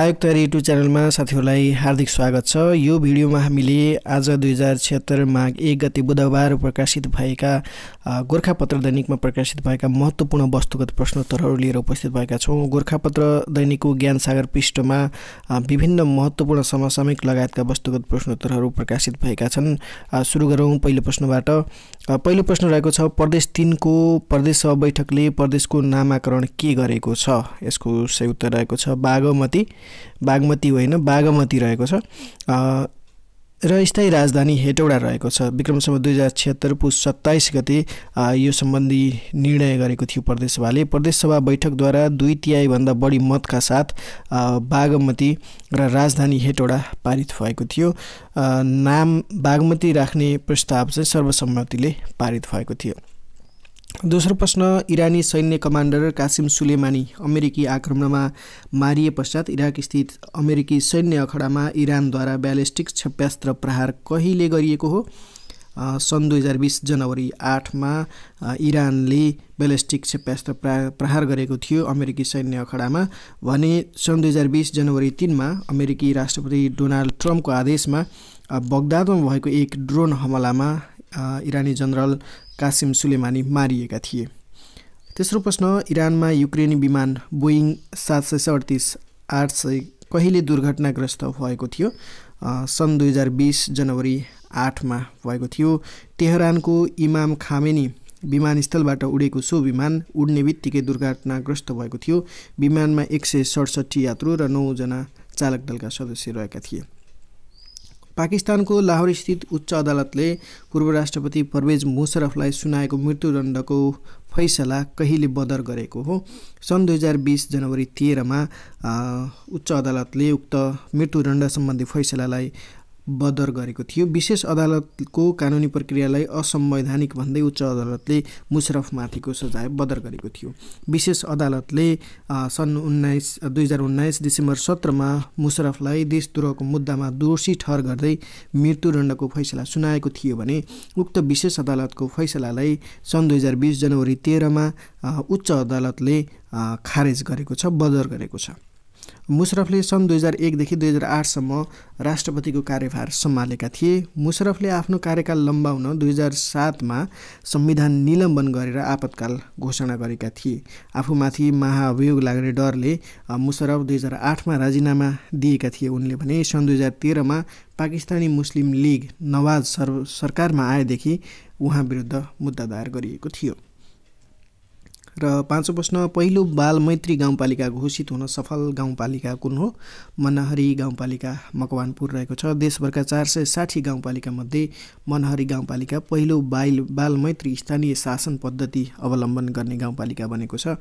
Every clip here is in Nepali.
आयुक्त रेडियो च्यानलमा साथीहरूलाई हार्दिक स्वागत छ यो भिडियोमा हामीले आज दुई हजार छिहत्तर माघ एक गति बुधबार प्रकाशित भएका गोर्खापत्र दैनिकमा प्रकाशित भएका महत्त्वपूर्ण वस्तुगत प्रश्नोत्तरहरू लिएर उपस्थित भएका छौँ गोर्खापत्र दैनिकको ज्ञान सागर पृष्ठमा विभिन्न महत्त्वपूर्ण समसामयिक लगायतका वस्तुगत प्रश्नोत्तरहरू प्रकाशित भएका छन् सुरु गरौँ पहिलो प्रश्नबाट पहिलो प्रश्न रहेको छ प्रदेश तिनको प्रदेश सभा बैठकले प्रदेशको नामाकरण के गरेको छ यसको सही उत्तर रहेको छ बागमती बागमती होइन बागमती रहेको छ र स्थायी राजधानी हेटौडा रहेको छ विक्रमसम्म दुई हजार छिहत्तर पुस सत्ताइस गते यो सम्बन्धी निर्णय गरेको थियो प्रदेशसभाले प्रदेशसभा बैठकद्वारा दुई तिहाईभन्दा बढी मतका साथ बागमती र राजधानी हेटौडा पारित भएको थियो नाम बागमती राख्ने प्रस्ताव चाहिँ सर्वसम्मतिले पारित भएको थियो दोस्रो प्रश्न इरानी सैन्य कमान्डर कासिम सुलेमानी अमेरिकी आक्रमणमा मारिए पश्चात इराक स्थित अमेरिकी सैन्य अखडामा इरानद्वारा ब्यालिस्टिक क्षेप्यास्त्र प्रहार कहिले गरिएको हो सन् दुई हजार बिस जनवरी आठमा इरानले ब्यालिस्टिक क्षेप्यास्त्र प्रहार गरेको थियो अमेरिकी सैन्य अखडामा भने सन् दुई हजार बिस जनवरी तिनमा अमेरिकी राष्ट्रपति डोनाल्ड ट्रम्पको आदेशमा बगदादमा भएको एक ड्रोन हमलामा इरानी जनरल कासिम सुलेमानी मारिएका थिए तेस्रो प्रश्न इरानमा युक्रेनी विमान बोइङ सात सय सडतिस आठ सय कहिले दुर्घटनाग्रस्त भएको थियो सन् दुई हजार बिस जनवरी आठमा भएको थियो तेहरानको इमाम खामेनी विमानस्थलबाट उडेको सो विमान उड्ने बित्तिकै दुर्घटनाग्रस्त भएको थियो विमानमा एक सय सडसठी यात्रु र नौजना चालक दलका सदस्य रहेका थिए पाकिस्तानको लाहोरस्थित उच्च अदालतले पूर्व राष्ट्रपति परवेज मुशरफलाई सुनाएको मृत्युदण्डको फैसला कहिले बदर गरेको हो सन् दुई हजार बिस जनवरी तेह्रमा उच्च अदालतले उक्त मृत्युदण्ड सम्बन्धी फैसलालाई बदर गरेको थियो विशेष अदालतको कानुनी प्रक्रियालाई असंवैधानिक भन्दै उच्च अदालतले मुशरफमाथिको सजाय बदर गरेको थियो विशेष अदालतले सन् उन्नाइस दुई हजार उन्नाइस डिसेम्बर सत्रमा मुशरफलाई देशद्रोहको मुद्दामा दोषी ठहर गर्दै मृत्युदण्डको फैसला सुनाएको थियो भने उक्त विशेष अदालतको फैसलालाई सन् दुई हजार बिस जनवरी तेह्रमा उच्च अदालतले खारेज गरेको छ बदर गरेको छ मुशरफले सन् दुई हजार एकदेखि दुई हजार आठसम्म राष्ट्रपतिको कार्यभार सम्हालेका थिए मुशरफले आफ्नो कार्यकाल लम्बाउन दुई हजार सातमा संविधान निलम्बन गरेर आपतकाल घोषणा गरेका थिए आफूमाथि महाअभियोग लाग्ने डरले मुशरफ दुई हजार आठमा राजीनामा दिएका थिए उनले भने सन् दुई हजार तेह्रमा पाकिस्तानी मुस्लिम लिग नवाज सर सरकारमा आएदेखि उहाँ विरुद्ध मुद्दा दायर गरिएको थियो र पाँचौँ प्रश्न पहिलो बाल मैत्री गाउँपालिका घोषित हुन सफल गाउँपालिका कुन हो मनहरी गाउँपालिका मकवानपुर रहेको छ देशभरका चार सय साठी गाउँपालिकामध्ये मनहरी गाउँपालिका पहिलो बाल बाल मैत्री स्थानीय शासन पद्धति अवलम्बन गर्ने गाउँपालिका बनेको छ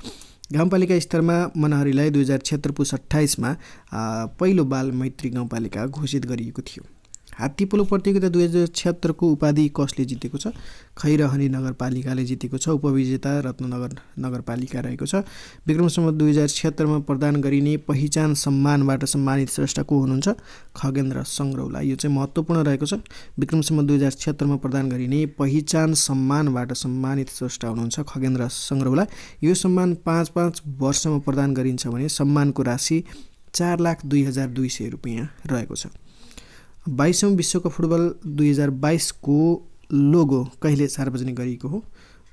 गाउँपालिका स्तरमा मनहरीलाई दुई हजार क्षेत्र पुस अठाइसमा पहिलो बाल मैत्री गाउँपालिका घोषित गरिएको थियो हात्ती पोलो प्रतियोगिता दुई हजार छत्तरको उपाधि कसले जितेको छ खैरहनी नगरपालिकाले जितेको छ उपविजेता रत्ननगर नगरपालिका रहेको छ विक्रमसम्म दुई हजार छत्तरमा प्रदान गरिने पहिचान सम्मानबाट सम्मानित श्रेष्ठ को हुनुहुन्छ खगेन्द्र सङ्ग्रौला यो चाहिँ महत्त्वपूर्ण रहेको छ विक्रमसम्म दुई हजार छत्तरमा प्रदान गरिने पहिचान सम्मानबाट सम्मानित श्रेष्ठ हुनुहुन्छ खगेन्द्र सङ्ग्रौला यो सम्मान पाँच पाँच वर्षमा प्रदान गरिन्छ भने सम्मानको राशि चार लाख दुई हजार दुई सय रुपियाँ रहेको छ बाइसौँ विश्वकप फुटबल दुई हजार बाइसको लोगो कहिले सार्वजनिक गरिएको हो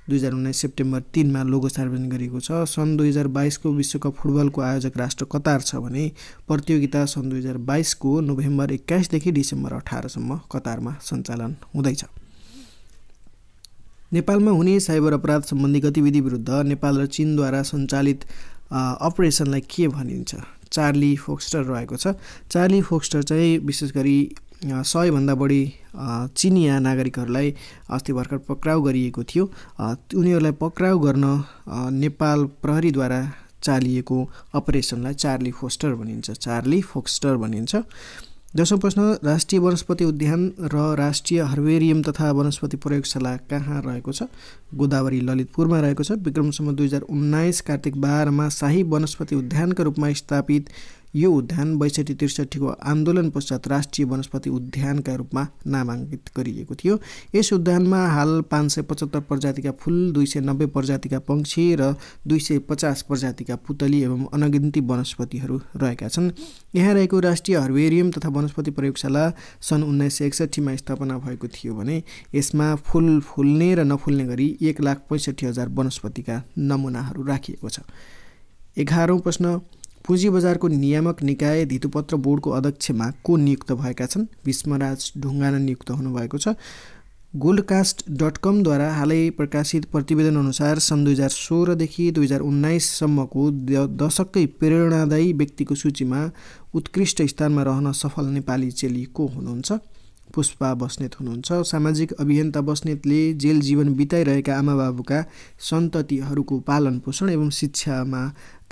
दुई हजार उन्नाइस सेप्टेम्बर तिनमा लोगो सार्वजनिक गरिएको छ सन् दुई हजार बाइसको विश्वकप फुटबलको आयोजक राष्ट्र कतार छ भने प्रतियोगिता सन् दुई हजार बाइसको नोभेम्बर एक्काइसदेखि डिसेम्बर अठारसम्म कतारमा सञ्चालन हुँदैछ नेपालमा हुने साइबर अपराध सम्बन्धी गतिविधि विरुद्ध नेपाल र चिनद्वारा सञ्चालित अपरेसनलाई के भनिन्छ चार्ली फोक्स्टर रहेको छ चार्ली फोक्स्टर चाहिँ विशेष गरी सयभन्दा बढी चिनिया नागरिकहरूलाई अस्ति भर्खर पक्राउ गरिएको थियो उनीहरूलाई पक्राउ गर्न नेपाल प्रहरीद्वारा चालिएको अपरेसनलाई चार्ली फोस्टर भनिन्छ चार्ली फोक्स्टर भनिन्छ दसौँ प्रश्न राष्ट्रिय वनस्पति उद्यान र राष्ट्रिय हर्बेरियम तथा वनस्पति प्रयोगशाला कहाँ रहेको छ गोदावरी ललितपुरमा रहेको छ विक्रमसम्म दुई हजार उन्नाइस कार्तिक बाह्रमा शाही वनस्पति उद्यानका रूपमा स्थापित यो उद्यान बैसठी त्रिसठीको आन्दोलन पश्चात राष्ट्रिय वनस्पति उद्यानका रूपमा नामाङ्कित गरिएको थियो यस उद्यानमा हाल पाँच सय पचहत्तर प्रजातिका फुल दुई सय नब्बे प्रजातिका पङ्क्षी र दुई सय पचास प्रजातिका पुतली एवं अनगिन्ती वनस्पतिहरू रहेका छन् यहाँ रहेको राष्ट्रिय हर्बेरियम तथा वनस्पति प्रयोगशाला सन् उन्नाइस सय एकसठीमा स्थापना भएको थियो भने यसमा फुल फुल्ने र नफुल्ने गरी एक लाख पैँसठी हजार वनस्पतिका नमुनाहरू राखिएको छ एघारौँ प्रश्न पुँजी बजारको नियामक निकाय धितुपत्र बोर्डको अध्यक्षमा को नियुक्त भएका छन् विष्मराज ढुङ्गाना नियुक्त हुनुभएको छ गोल्डकास्ट डट कमद्वारा हालै प्रकाशित प्रतिवेदन अनुसार सन् दुई हजार सोह्रदेखि दुई हजार उन्नाइससम्मको दशकै प्रेरणादायी व्यक्तिको सूचीमा उत्कृष्ट स्थानमा रहन सफल नेपाली चेली को हुनुहुन्छ पुष्पा बस्नेत हुनुहुन्छ सामाजिक अभियन्ता बस्नेतले जेल जीवन बिताइरहेका आमा बाबुका सन्ततिहरूको पालन पोषण एवं शिक्षामा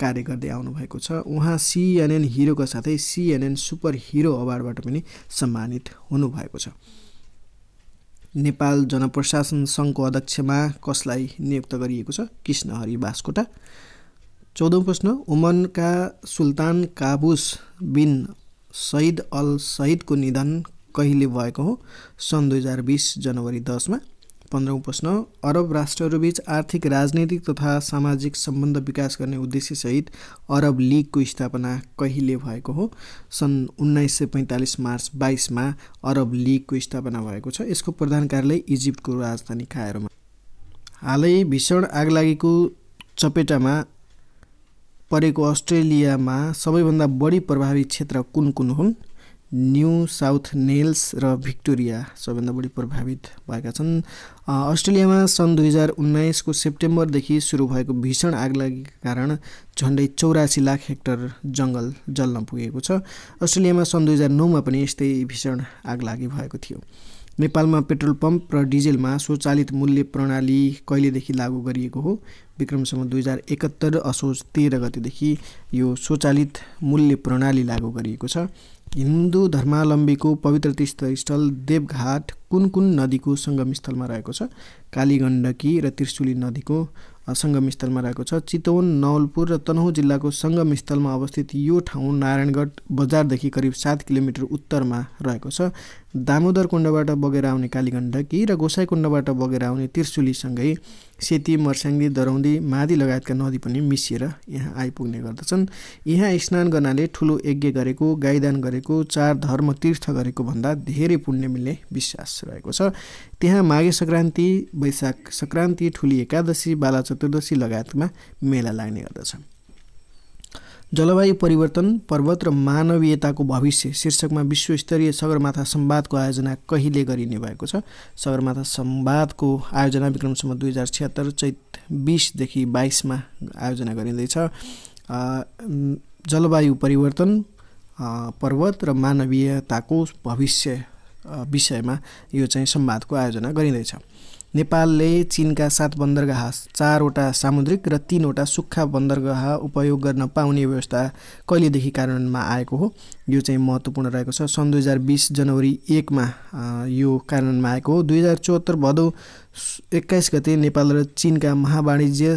कार्य गर्दै आउनुभएको छ उहाँ सिएनएन हिरोका साथै सिएनएन सुपर हिरो अवार्डबाट पनि सम्मानित हुनुभएको छ नेपाल जनप्रशासन सङ्घको अध्यक्षमा कसलाई नियुक्त गरिएको छ कृष्णहरि बासकोटा चौधौँ प्रश्न ओमनका सुल्तान काबुस बिन सहिद अल सहिदको निधन कहिले भएको हो सन् दुई हजार बिस जनवरी दसमा पन्ध्रौँ प्रश्न अरब राष्ट्रहरूबीच आर्थिक राजनैतिक तथा सामाजिक सम्बन्ध विकास गर्ने उद्देश्यसहित अरब लिगको स्थापना कहिले भएको हो सन् उन्नाइस सय पैँतालिस मार्च बाइसमा अरब लिगको स्थापना भएको छ यसको प्रधान कार्यालय इजिप्टको राजधानी खायरोमा हालै भीषण आगलागीको चपेटामा परेको अस्ट्रेलियामा सबैभन्दा बढी प्रभावित क्षेत्र कुन कुन हुन् न्यू साउथ नेल्स र भिक्टोरिया सबैभन्दा बढी प्रभावित भएका छन् अस्ट्रेलियामा सन् दुई हजार उन्नाइसको सेप्टेम्बरदेखि सुरु भएको भीषण आगलागीका कारण झन्डै चौरासी लाख हेक्टर जङ्गल जल्न पुगेको छ अस्ट्रेलियामा सन् दुई हजार नौमा पनि यस्तै भीषण आगलागी भएको थियो नेपालमा पेट्रोल पम्प र डिजेलमा स्वचालित मूल्य प्रणाली कहिलेदेखि लागू गरिएको हो विक्रमसम्म दुई हजार एकात्तर असोज तेह्र गतिदेखि यो स्वचालित मूल्य प्रणाली लागू गरिएको छ हिन्दू धर्मावलम्बीको पवित्र तीर्थस्थल देवघाट कुन कुन नदीको सङ्गमस्थलमा रहेको छ कालीगण्डकी र त्रिशुली नदीको सङ्गमस्थलमा रहेको छ चितवन नवलपुर र तनहुँ जिल्लाको सङ्गमस्थलमा अवस्थित यो ठाउँ नारायणगढ बजारदेखि करिब सात किलोमिटर उत्तरमा रहेको छ दामोदर कुण्डबाट बगेर आउने कालीगण्डकी र गोसाई कुण्डबाट बगेर आउने त्रिशुलीसँगै सेती मर्स्याङ्गी दरौँदी मादी लगायतका नदी पनि मिसिएर यहाँ आइपुग्ने गर्दछन् यहाँ स्नान गर्नाले ठुलो यज्ञ गरेको गाईदान गरेको चार धर्म तीर्थ गरेको भन्दा धेरै पुण्य मिल्ने विश्वास रहेको छ त्यहाँ माघे सङ्क्रान्ति वैशाख सङ्क्रान्ति ठुली एकादशी बाला चतुर्दशी लगायतमा मेला लाग्ने गर्दछ जलवायु परिवर्तन पर्वत र मानवीयताको भविष्य शीर्षकमा विश्वस्तरीय सगरमाथा सम्वादको आयोजना कहिले गरिने भएको छ सगरमाथा सम्वादको आयोजना विक्रमसम्म दुई हजार छिहत्तर चैत बिसदेखि बाइसमा आयोजना गरिँदैछ जलवायु परिवर्तन पर्वत र मानवीयताको भविष्य विषयमा यो चाहिँ संवादको आयोजना गरिँदैछ नेपालले चिनका सात बन्दरगाह चारवटा सामुद्रिक र तिनवटा सुक्खा बन्दरगाह उपयोग गर्न पाउने व्यवस्था कहिलेदेखि कार्यान्वयनमा आएको हो यो चाहिँ महत्त्वपूर्ण रहेको छ सन् दुई हजार बिस जनवरी एकमा यो कार्यान्वयनमा आएको हो दुई हजार चौहत्तर भदौ एक्काइस गते नेपाल र चिनका महावाणिज्य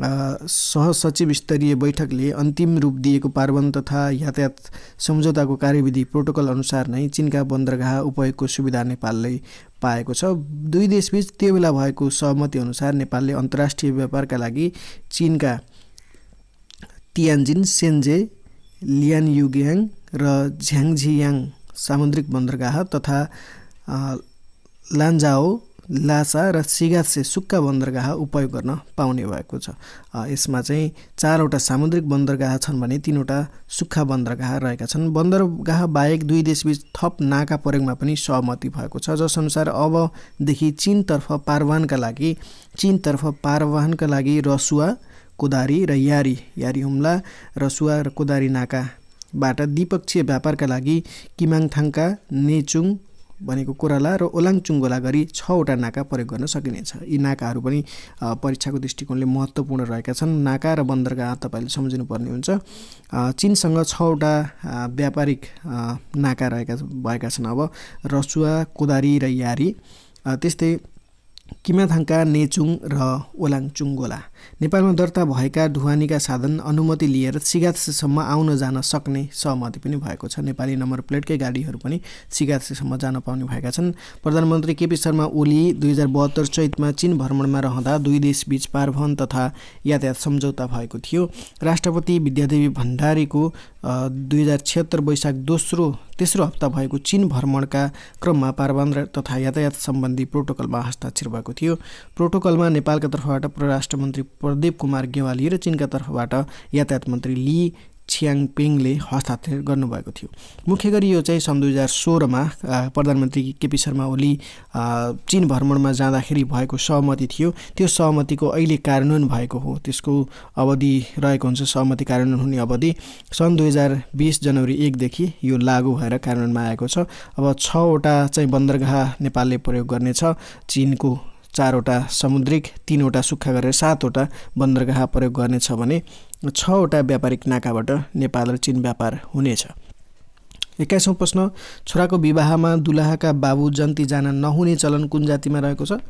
सहसचिव स्तरीय बैठकले अन्तिम रूप दिएको पार्वन तथा यातायात सम्झौताको कार्यविधि प्रोटोकल अनुसार नै चिनका बन्दरगाह उपयोगको सुविधा नेपालले पाएको छ दुई देशबीच त्यो बेला भएको सहमति अनुसार नेपालले अन्तर्राष्ट्रिय व्यापारका लागि चिनका तियान्जिन सेन्जे लियान युग्याङ र झ्याङझियाङ सामुद्रिक बन्दरगाह तथा लान्जाओ लासा र सिगासे सुक्खा बन्दरगाह उपयोग गर्न पाउने भएको छ यसमा चाहिँ चारवटा सामुद्रिक बन्दरगाह छन् भने तिनवटा सुक्खा बन्दरगाह रहेका छन् बन्दरगाह बाहेक दुई देशबीच थप नाका प्रयोगमा पनि सहमति भएको छ जसअनुसार अबदेखि चिनतर्फ पारवानका लागि चिनतर्फ पारवानका लागि रसुवा कोदारी र यारी यारी हुम्ला रसुवा र कोदारी नाकाबाट द्विपक्षीय व्यापारका लागि किमाङथाङका नेचुङ भनेको कोराला र ओलाङचुङ्गोला गरी छवटा नाका प्रयोग गर्न सकिनेछ यी नाकाहरू पनि परीक्षाको दृष्टिकोणले महत्त्वपूर्ण रहेका छन् नाका र बन्दरगाह तपाईँले सम्झिनुपर्ने हुन्छ चिनसँग छवटा व्यापारिक नाका रहेका भएका छन् अब रसुवा कोदारी र यारी त्यस्तै किमाथाङ्का नेचुङ र ओलाङचुङ्गोला नेपालमा दर्ता भएका ढुवानीका साधन अनुमति लिएर सिगासेसम्म आउन जान सक्ने सहमति पनि भएको छ नेपाली नम्बर प्लेटकै गाडीहरू पनि सिगासेसम्म जान पाउने भएका छन् प्रधानमन्त्री केपी शर्मा ओली दुई हजार बहत्तर चैतमा चीन भ्रमणमा रहँदा दुई देशबीच पार्वन तथा यातायात सम्झौता भएको थियो राष्ट्रपति विद्यादेवी भण्डारीको दुई हजार छिहत्तर वैशाख दोस्रो तेस्रो हप्ता भएको चीन भ्रमणका क्रममा पारवान तथा यातायात सम्बन्धी प्रोटोकलमा हस्ताक्षर भएको थियो प्रोटोकलमा नेपालका तर्फबाट परराष्ट्र मन्त्री प्रदीप कुमार गेवाली र चिनका तर्फबाट यातायात मन्त्री ली छियाङपिङले हस्ताक्षर गर्नुभएको थियो मुख्य गरी यो चाहिँ सन् दुई हजार सोह्रमा प्रधानमन्त्री केपी शर्मा ओली चिन भ्रमणमा जाँदाखेरि भएको सहमति थियो त्यो सहमतिको अहिले कार्यान्वयन भएको हो त्यसको अवधि रहेको हुन्छ सहमति कार्यान्वयन हुने अवधि सन् दुई हजार बिस जनवरी एकदेखि यो लागू भएर कार्यान्वयनमा आएको छ अब छवटा चाहिँ बन्दरगाह नेपालले प्रयोग गर्नेछ चिनको चारवटा समुद्रिक तिनवटा सुक्खा गरेर सातवटा बन्दरगाह प्रयोग गर्नेछ भने छवटा व्यापारिक नाकाबाट नेपाल र चिन व्यापार हुनेछ एक्काइसौँ प्रश्न छोराको विवाहमा दुलाहाका बाबु जन्ती जान नहुने चलन कुन जातिमा रहेको छ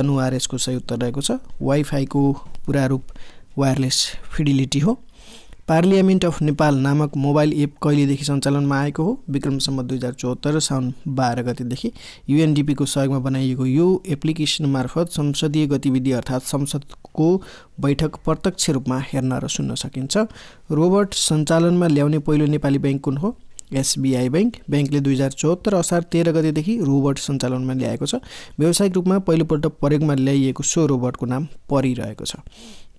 दनुआरएसको सही उत्तर रहेको छ वाइफाईको पुरा रूप वायरलेस फिडिलिटी हो पार्लियामेन्ट अफ नेपाल नामक मोबाइल एप कहिलेदेखि सञ्चालनमा आएको हो विक्रमसम्म दुई हजार चौहत्तर साउन बाह्र गतिदेखि युएनडिपीको सहयोगमा बनाइएको यो एप्लिकेसन मार्फत संसदीय गतिविधि अर्थात् संसदको बैठक प्रत्यक्ष रूपमा हेर्न र सुन्न सकिन्छ रोबोट सञ्चालनमा ल्याउने पहिलो नेपाली ब्याङ्क कुन हो एसबिआई ब्याङ्क ब्याङ्कले दुई हजार चौहत्तर असार तेह्र गतेदेखि रोबोट सञ्चालनमा ल्याएको छ व्यावसायिक रूपमा पहिलोपल्ट प्रयोगमा ल्याइएको सो रोबोटको नाम परिरहेको छ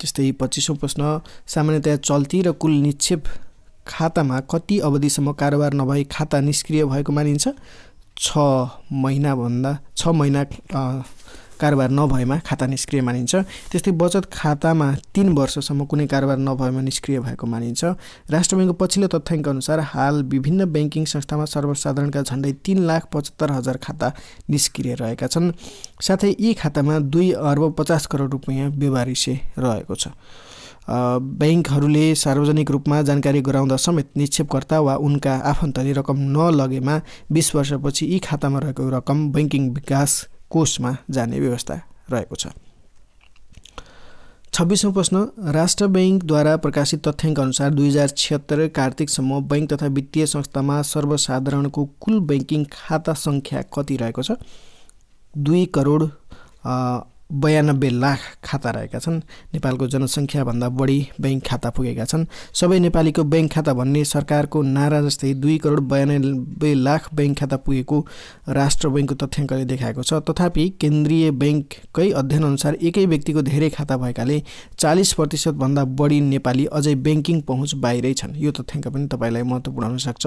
त्यस्तै पच्चिसौँ प्रश्न सामान्यतया चल्ती र कुल निक्षेप खातामा कति अवधिसम्म कारोबार नभई खाता निष्क्रिय भएको मानिन्छ छ महिनाभन्दा छ महिना कारोबार नभएमा खाता निष्क्रिय मानिन्छ त्यस्तै बचत खातामा तिन वर्षसम्म कुनै कारोबार नभएमा निष्क्रिय भएको मानिन्छ राष्ट्र ब्याङ्कको पछिल्लो तथ्याङ्क अनुसार हाल विभिन्न ब्याङ्किङ संस्थामा सर्वसाधारणका झन्डै तिन लाख पचहत्तर हजार खाता निष्क्रिय रहेका छन् साथै यी खातामा दुई अर्ब पचास करोड रुपियाँ व्यवहारिसे रहेको छ ब्याङ्कहरूले सार्वजनिक रूपमा जानकारी गराउँदा समेत निक्षेपकर्ता वा उनका आफन्तले रकम नलगेमा बिस वर्षपछि यी खातामा रहेको रकम ब्याङ्किङ विकास कोषमा जाने व्यवस्था रहेको छ छब्बिसौँ प्रश्न राष्ट्र ब्याङ्कद्वारा प्रकाशित अनुसार दुई हजार छिहत्तर कार्तिकसम्म बैङ्क तथा वित्तीय संस्थामा सर्वसाधारणको कुल ब्याङ्किङ खाता सङ्ख्या कति रहेको छ दुई करोड बयानब्बे लाख खाता रहेका छन् नेपालको जनसङ्ख्याभन्दा बढी ब्याङ्क खाता पुगेका छन् सबै नेपालीको ब्याङ्क खाता भन्ने सरकारको नारा जस्तै दुई करोड बयानब्बे लाख ब्याङ्क खाता पुगेको राष्ट्र ब्याङ्कको तथ्याङ्कले देखाएको छ तथापि केन्द्रीय ब्याङ्ककै अध्ययनअनुसार एकै व्यक्तिको धेरै खाता भएकाले चालिस प्रतिशतभन्दा बढी नेपाली अझै ब्याङ्किङ पहुँच बाहिरै छन् यो तथ्याङ्क पनि तपाईँलाई महत्त्वपूर्ण हुनसक्छ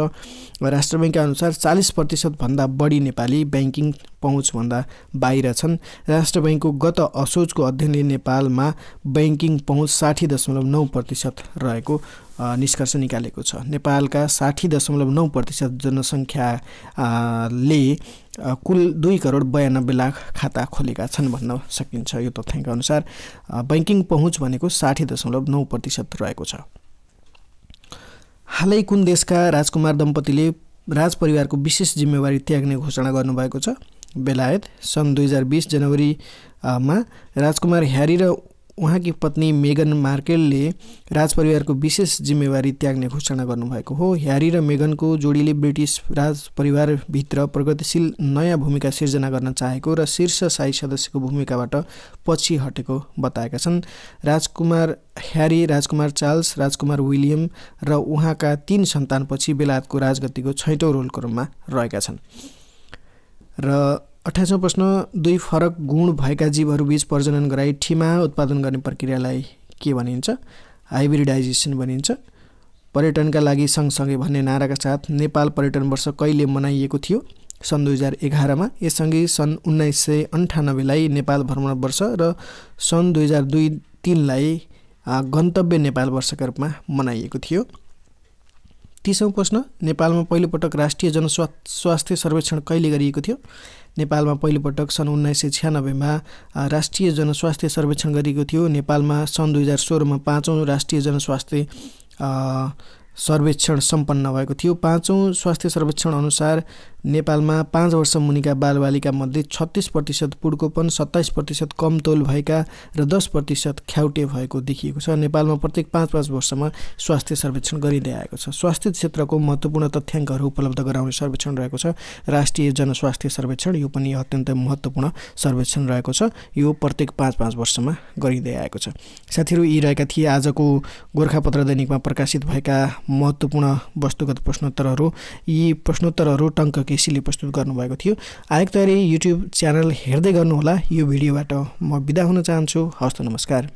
राष्ट्र ब्याङ्कका अनुसार चालिस प्रतिशतभन्दा बढी नेपाली ब्याङ्किङ पहुँचभन्दा बाहिर छन् राष्ट्र ब्याङ्कको गत असोजको अध्ययनले नेपालमा ब्याङ्किङ पहुँच साठी दशमलव नौ प्रतिशत रहेको निष्कर्ष निकालेको छ नेपालका साठी दशमलव नौ प्रतिशत जनसङ्ख्याले कुल दुई करोड बयानब्बे लाख खाता खोलेका छन् भन्न सकिन्छ यो तथ्याङ्क अनुसार ब्याङ्किङ पहुँच भनेको साठी दशमलव नौ प्रतिशत रहेको छ हालै कुन देशका राजकुमार दम्पतिले राजपरिवारको विशेष जिम्मेवारी त्याग्ने घोषणा गर्नुभएको छ बेलायत सन् दुई हजार बिस जनवरीमा राजकुमार ह्यारी र उहाँकी पत्नी मेगन मार्केलले राजपरिवारको विशेष जिम्मेवारी त्याग्ने घोषणा गर्नुभएको हो ह्यारी र मेगनको जोडीले ब्रिटिस राजपरिवारभित्र प्रगतिशील नयाँ भूमिका सिर्जना गर्न चाहेको र शीर्ष साई सदस्यको भूमिकाबाट पछि हटेको बताएका छन् राजकुमार ह्यारी राजकुमार चार्ल्स राजकुमार विलियम र उहाँका तीन सन्तानपछि बेलायतको राजगतिको छैटौँ रोलको रूपमा रहेका छन् र अठाइसौँ प्रश्न दुई फरक गुण भएका जीवहरूबीच प्रजनन गराई ठिमा उत्पादन गर्ने प्रक्रियालाई के भनिन्छ हाइब्रिडाइजेसन भनिन्छ पर्यटनका लागि सँगसँगै भन्ने नाराका साथ नेपाल पर्यटन वर्ष कहिले मनाइएको थियो सन् दुई हजार एघारमा यससँगै सन् उन्नाइस सय अन्ठानब्बेलाई नेपाल भ्रमण वर्ष र सन् दुई हजार दुई तिनलाई गन्तव्य नेपाल वर्षका रूपमा मनाइएको थियो तिसौँ प्रश्न नेपालमा पहिलोपटक राष्ट्रिय जनस्वा स्वास्थ्य सर्वेक्षण कहिले गरिएको थियो नेपालमा पहिलोपटक सन् उन्नाइस सय छ्यानब्बेमा राष्ट्रिय जनस्वास्थ्य सर्वेक्षण गरिएको थियो नेपालमा सन् दुई हजार सोह्रमा पाँचौँ राष्ट्रिय जनस्वास्थ्य सर्वेक्षण सम्पन्न भएको थियो पाँचौँ स्वास्थ्य सर्वेक्षण अनुसार नेपालमा पाँच वर्ष मुनिका बालबालिकामध्ये छत्तिस प्रतिशत पुडकोपन सत्ताइस प्रतिशत कम तौल भएका र दस प्रतिशत ख्याउटे भएको देखिएको छ नेपालमा प्रत्येक पाँच पाँच वर्षमा स्वास्थ्य सर्वेक्षण गरिँदै आएको छ स्वास्थ्य क्षेत्रको महत्त्वपूर्ण तथ्याङ्कहरू उपलब्ध गराउने सर्वेक्षण रहेको छ राष्ट्रिय जनस्वास्थ्य सर्वेक्षण यो पनि अत्यन्तै महत्त्वपूर्ण सर्वेक्षण रहेको छ यो प्रत्येक पाँच पाँच वर्षमा गरिँदै आएको छ साथीहरू यी रहेका थिए आजको गोर्खापत्र दैनिकमा प्रकाशित भएका महत्त्वपूर्ण वस्तुगत प्रश्नोत्तरहरू यी प्रश्नोत्तरहरू टङ्क केसीले प्रस्तुत गर्नुभएको थियो आयोग तयारी युट्युब च्यानल हेर्दै गर्नुहोला यो भिडियोबाट म बिदा हुन चाहन्छु हस्त नमस्कार